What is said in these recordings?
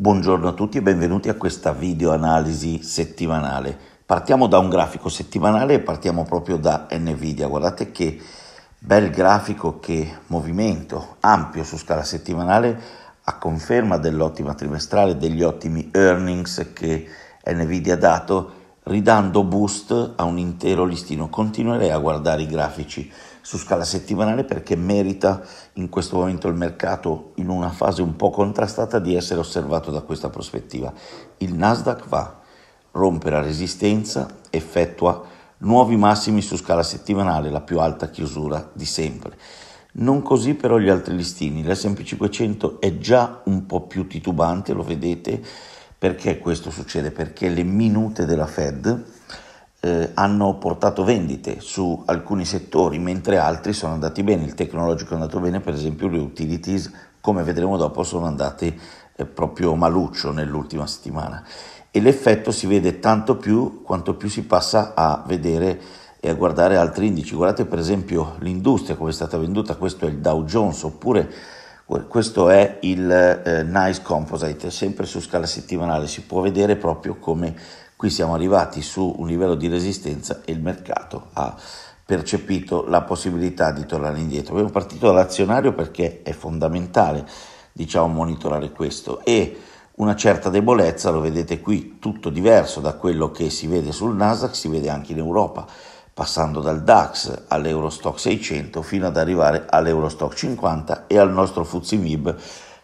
Buongiorno a tutti e benvenuti a questa video analisi settimanale. Partiamo da un grafico settimanale e partiamo proprio da Nvidia. Guardate che bel grafico, che movimento ampio su scala settimanale a conferma dell'ottima trimestrale, degli ottimi earnings che Nvidia ha dato Ridando boost a un intero listino, continuerei a guardare i grafici su scala settimanale perché merita in questo momento il mercato in una fase un po' contrastata di essere osservato da questa prospettiva. Il Nasdaq va, rompe la resistenza, effettua nuovi massimi su scala settimanale, la più alta chiusura di sempre. Non così però gli altri listini, l'S&P 500 è già un po' più titubante, lo vedete, perché questo succede? Perché le minute della Fed eh, hanno portato vendite su alcuni settori, mentre altri sono andati bene. Il tecnologico è andato bene, per esempio le utilities, come vedremo dopo, sono andate eh, proprio maluccio nell'ultima settimana. E l'effetto si vede tanto più quanto più si passa a vedere e a guardare altri indici. Guardate per esempio l'industria come è stata venduta, questo è il Dow Jones, oppure questo è il eh, Nice Composite, sempre su scala settimanale, si può vedere proprio come qui siamo arrivati su un livello di resistenza e il mercato ha percepito la possibilità di tornare indietro. Abbiamo partito dall'azionario perché è fondamentale diciamo, monitorare questo e una certa debolezza, lo vedete qui, tutto diverso da quello che si vede sul Nasdaq, si vede anche in Europa passando dal DAX all'Eurostock 600 fino ad arrivare all'Eurostock 50 e al nostro FTSE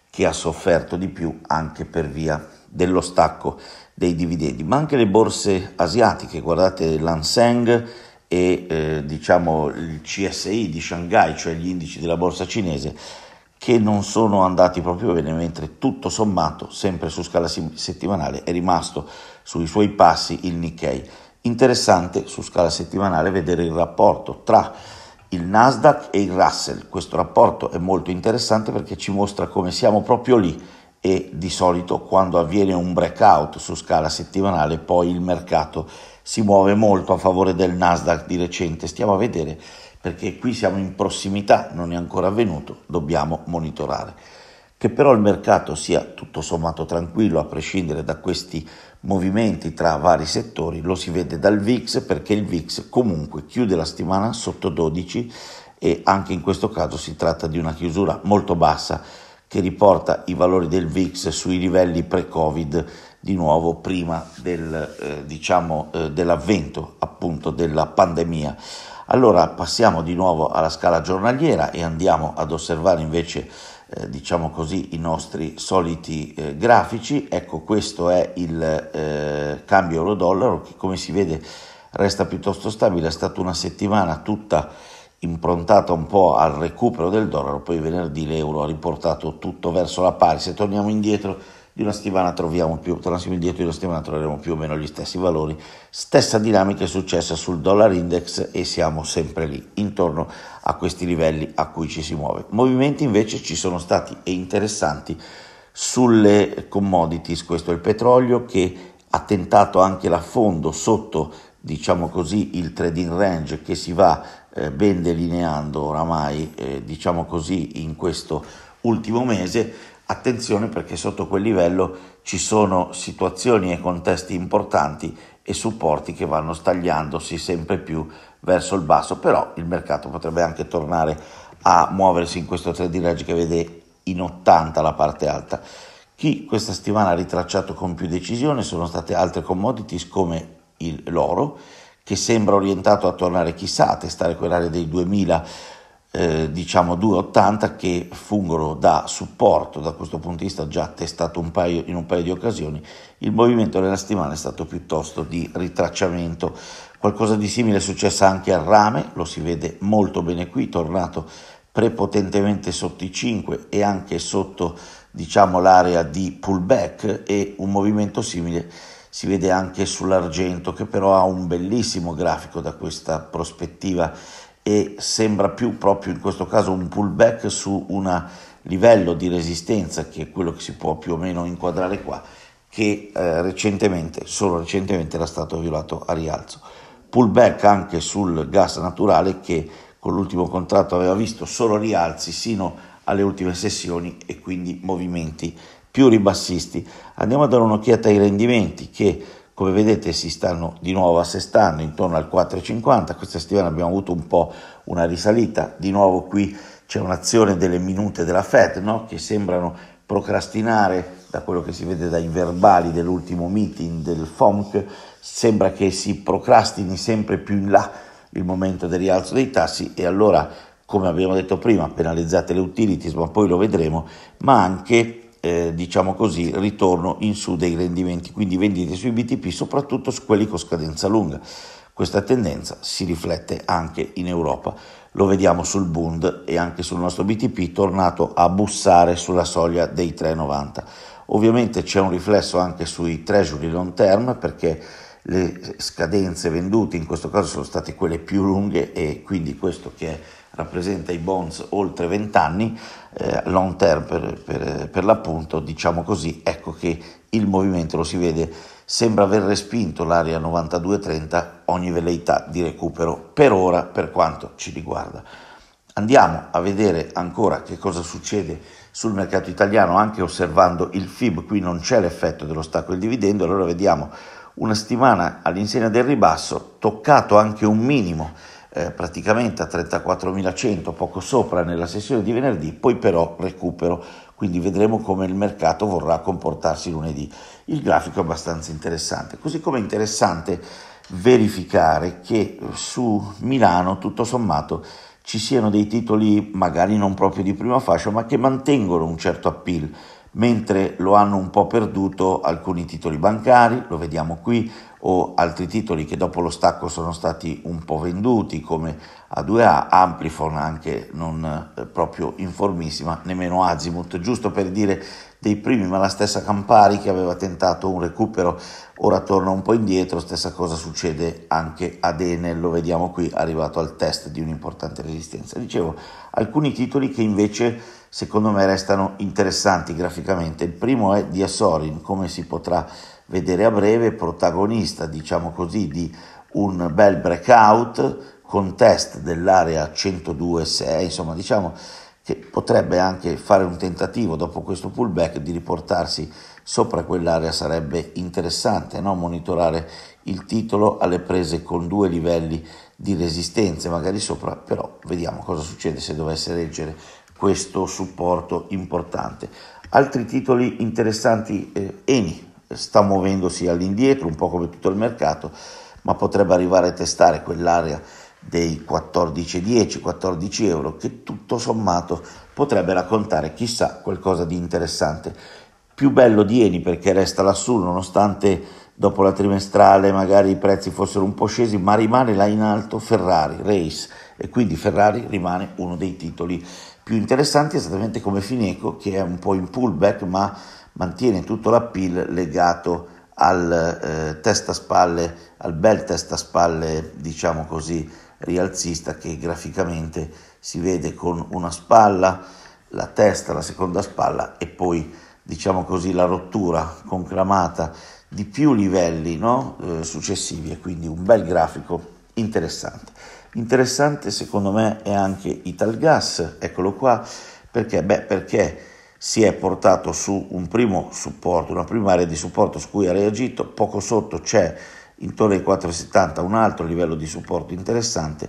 che ha sofferto di più anche per via dello stacco dei dividendi, ma anche le borse asiatiche, guardate l'Anseng e eh, diciamo il CSI di Shanghai, cioè gli indici della borsa cinese, che non sono andati proprio bene, mentre tutto sommato, sempre su scala settimanale, è rimasto sui suoi passi il Nikkei. Interessante su scala settimanale vedere il rapporto tra il Nasdaq e il Russell. Questo rapporto è molto interessante perché ci mostra come siamo proprio lì e di solito quando avviene un breakout su scala settimanale poi il mercato si muove molto a favore del Nasdaq di recente. Stiamo a vedere perché qui siamo in prossimità, non è ancora avvenuto, dobbiamo monitorare. Che però il mercato sia tutto sommato tranquillo a prescindere da questi movimenti tra vari settori lo si vede dal VIX perché il VIX comunque chiude la settimana sotto 12 e anche in questo caso si tratta di una chiusura molto bassa che riporta i valori del VIX sui livelli pre-Covid di nuovo prima del, eh, diciamo, eh, dell'avvento appunto della pandemia. Allora passiamo di nuovo alla scala giornaliera e andiamo ad osservare invece eh, diciamo così, i nostri soliti eh, grafici. Ecco, questo è il eh, cambio euro-dollaro che come si vede resta piuttosto stabile, è stata una settimana tutta improntata un po' al recupero del dollaro, poi venerdì l'euro ha riportato tutto verso la pari. Se torniamo indietro di una settimana troviamo più, tornassimo indietro di una settimana troveremo più o meno gli stessi valori. Stessa dinamica è successa sul dollar index e siamo sempre lì, intorno a questi livelli a cui ci si muove. Movimenti invece ci sono stati e interessanti sulle commodities, questo è il petrolio che ha tentato anche l'affondo sotto diciamo così il trading range che si va eh, ben delineando oramai eh, diciamo così in questo ultimo mese Attenzione perché sotto quel livello ci sono situazioni e contesti importanti e supporti che vanno stagliandosi sempre più verso il basso, però il mercato potrebbe anche tornare a muoversi in questo trading range che vede in 80 la parte alta. Chi questa settimana ha ritracciato con più decisione sono state altre commodities come l'oro, che sembra orientato a tornare chissà a testare quell'area dei 2000 eh, diciamo 2,80 che fungono da supporto da questo punto di vista già testato un paio, in un paio di occasioni il movimento della settimana è stato piuttosto di ritracciamento qualcosa di simile è successo anche al rame lo si vede molto bene qui tornato prepotentemente sotto i 5 e anche sotto diciamo l'area di pullback e un movimento simile si vede anche sull'argento che però ha un bellissimo grafico da questa prospettiva e sembra più proprio in questo caso un pullback su un livello di resistenza che è quello che si può più o meno inquadrare qua che eh, recentemente, solo recentemente era stato violato a rialzo. Pullback anche sul gas naturale che con l'ultimo contratto aveva visto solo rialzi sino alle ultime sessioni e quindi movimenti più ribassisti. Andiamo a dare un'occhiata ai rendimenti che come vedete si stanno di nuovo assestando intorno al 4,50, questa settimana abbiamo avuto un po' una risalita, di nuovo qui c'è un'azione delle minute della Fed no? che sembrano procrastinare da quello che si vede dai verbali dell'ultimo meeting del FOMC, sembra che si procrastini sempre più in là il momento del rialzo dei tassi e allora, come abbiamo detto prima, penalizzate le utilities, ma poi lo vedremo, ma anche eh, diciamo così, ritorno in su dei rendimenti, quindi vendite sui BTP soprattutto su quelli con scadenza lunga. Questa tendenza si riflette anche in Europa, lo vediamo sul Bund e anche sul nostro BTP tornato a bussare sulla soglia dei 3,90. Ovviamente c'è un riflesso anche sui treasury long term perché le scadenze vendute in questo caso sono state quelle più lunghe e quindi questo che è rappresenta i bonds oltre 20 anni, eh, long term per, per, per l'appunto, diciamo così, ecco che il movimento lo si vede, sembra aver respinto l'area 92-30 ogni velleità di recupero per ora per quanto ci riguarda. Andiamo a vedere ancora che cosa succede sul mercato italiano anche osservando il FIB, qui non c'è l'effetto dello stacco del dividendo, allora vediamo una settimana all'insegna del ribasso, toccato anche un minimo eh, praticamente a 34.100, poco sopra nella sessione di venerdì, poi però recupero, quindi vedremo come il mercato vorrà comportarsi lunedì. Il grafico è abbastanza interessante, così come è interessante verificare che su Milano tutto sommato ci siano dei titoli magari non proprio di prima fascia, ma che mantengono un certo appeal mentre lo hanno un po' perduto alcuni titoli bancari, lo vediamo qui, o altri titoli che dopo lo stacco sono stati un po' venduti come A2A, Amplifon anche non eh, proprio informissima, nemmeno Azimut, giusto per dire dei primi, ma la stessa Campari che aveva tentato un recupero, ora torna un po' indietro, stessa cosa succede anche ad Enel, lo vediamo qui, arrivato al test di un'importante resistenza. Dicevo, alcuni titoli che invece secondo me restano interessanti graficamente, il primo è di come si potrà vedere a breve, protagonista, diciamo così, di un bel breakout, con test dell'area 102.6, insomma diciamo che potrebbe anche fare un tentativo dopo questo pullback di riportarsi sopra quell'area sarebbe interessante no? monitorare il titolo alle prese con due livelli di resistenze magari sopra però vediamo cosa succede se dovesse reggere questo supporto importante altri titoli interessanti eh, Eni sta muovendosi all'indietro un po' come tutto il mercato ma potrebbe arrivare a testare quell'area dei 14-10, 14 euro, che tutto sommato potrebbe raccontare chissà qualcosa di interessante. Più bello di Eni perché resta lassù, nonostante dopo la trimestrale magari i prezzi fossero un po' scesi, ma rimane là in alto Ferrari, Race, e quindi Ferrari rimane uno dei titoli più interessanti, esattamente come Fineco, che è un po' in pullback, ma mantiene tutto l'appeal legato al eh, testa spalle, al bel testa spalle, diciamo così, rialzista che graficamente si vede con una spalla, la testa, la seconda spalla e poi diciamo così la rottura conclamata di più livelli no? eh, successivi e quindi un bel grafico interessante. Interessante secondo me è anche Italgas, eccolo qua, perché? Beh, perché si è portato su un primo supporto, una prima area di supporto su cui ha reagito, poco sotto c'è intorno ai 4,70 un altro livello di supporto interessante,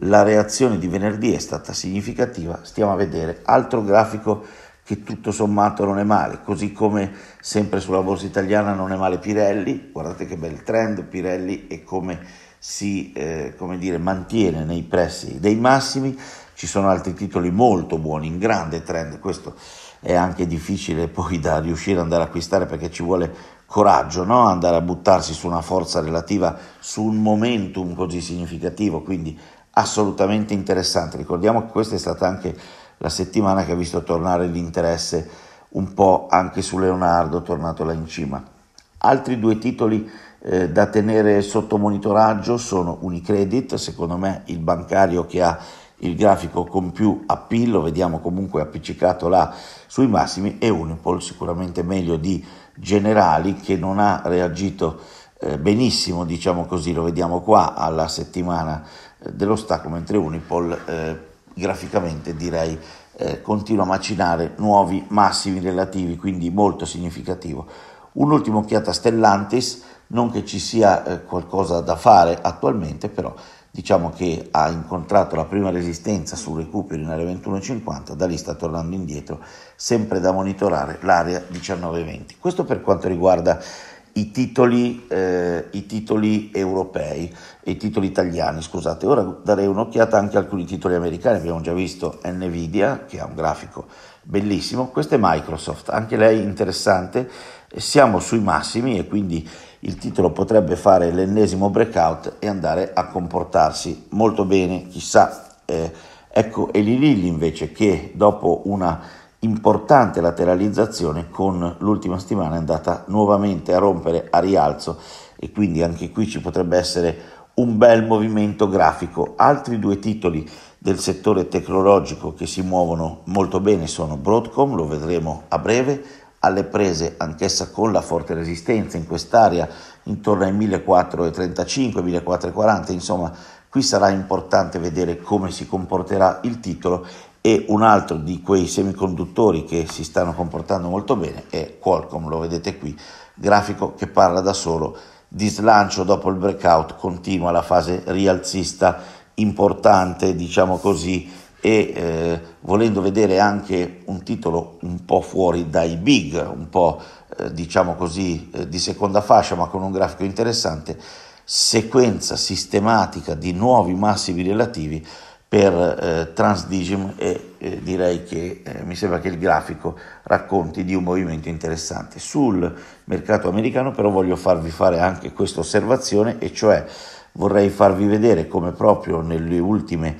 la reazione di venerdì è stata significativa, stiamo a vedere, altro grafico che tutto sommato non è male, così come sempre sulla borsa italiana non è male Pirelli, guardate che bel trend Pirelli e come si eh, come dire, mantiene nei pressi dei massimi, ci sono altri titoli molto buoni, in grande trend, questo è anche difficile poi da riuscire ad andare a acquistare perché ci vuole coraggio, no? andare a buttarsi su una forza relativa, su un momentum così significativo, quindi assolutamente interessante. Ricordiamo che questa è stata anche la settimana che ha visto tornare l'interesse un po' anche su Leonardo, tornato là in cima. Altri due titoli eh, da tenere sotto monitoraggio sono Unicredit, secondo me il bancario che ha il grafico con più appillo, vediamo comunque appiccicato là sui massimi, e Unipol sicuramente meglio di generali che non ha reagito eh, benissimo, diciamo così, lo vediamo qua alla settimana eh, stacco, mentre Unipol eh, graficamente direi eh, continua a macinare nuovi massimi relativi, quindi molto significativo. Un'ultima occhiata a Stellantis, non che ci sia eh, qualcosa da fare attualmente, però diciamo che ha incontrato la prima resistenza sul recupero in area 21,50, da lì sta tornando indietro, sempre da monitorare l'area 19,20. Questo per quanto riguarda i titoli, eh, i titoli europei, i titoli italiani, scusate. Ora darei un'occhiata anche a alcuni titoli americani, abbiamo già visto Nvidia, che ha un grafico bellissimo, questo è Microsoft, anche lei interessante, siamo sui massimi e quindi il titolo potrebbe fare l'ennesimo breakout e andare a comportarsi molto bene, chissà. Eh, ecco Eli Lilly invece che dopo una importante lateralizzazione con l'ultima settimana è andata nuovamente a rompere a rialzo e quindi anche qui ci potrebbe essere un bel movimento grafico. Altri due titoli del settore tecnologico che si muovono molto bene sono Broadcom, lo vedremo a breve, alle prese anch'essa con la forte resistenza in quest'area intorno ai 1435-1440, insomma qui sarà importante vedere come si comporterà il titolo e un altro di quei semiconduttori che si stanno comportando molto bene è Qualcomm, lo vedete qui, grafico che parla da solo di slancio dopo il breakout, continua la fase rialzista importante, diciamo così, e eh, volendo vedere anche un titolo un po' fuori dai big, un po' eh, diciamo così eh, di seconda fascia ma con un grafico interessante, sequenza sistematica di nuovi massimi relativi per eh, Transdigim e eh, direi che eh, mi sembra che il grafico racconti di un movimento interessante. Sul mercato americano però voglio farvi fare anche questa osservazione e cioè vorrei farvi vedere come proprio negli ultimi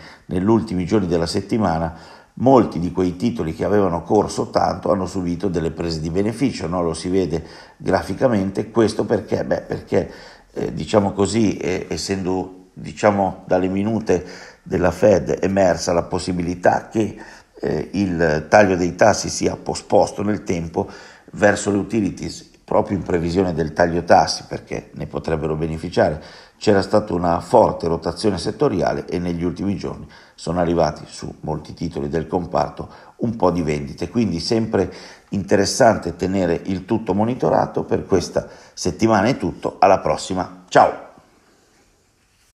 giorni della settimana molti di quei titoli che avevano corso tanto hanno subito delle prese di beneficio, no? lo si vede graficamente, questo perché, Beh, perché eh, diciamo così, eh, essendo diciamo, dalle minute della Fed emersa la possibilità che eh, il taglio dei tassi sia posposto nel tempo verso le utilities, proprio in previsione del taglio tassi, perché ne potrebbero beneficiare c'era stata una forte rotazione settoriale e negli ultimi giorni sono arrivati su molti titoli del comparto un po' di vendite, quindi sempre interessante tenere il tutto monitorato. Per questa settimana è tutto, alla prossima, ciao!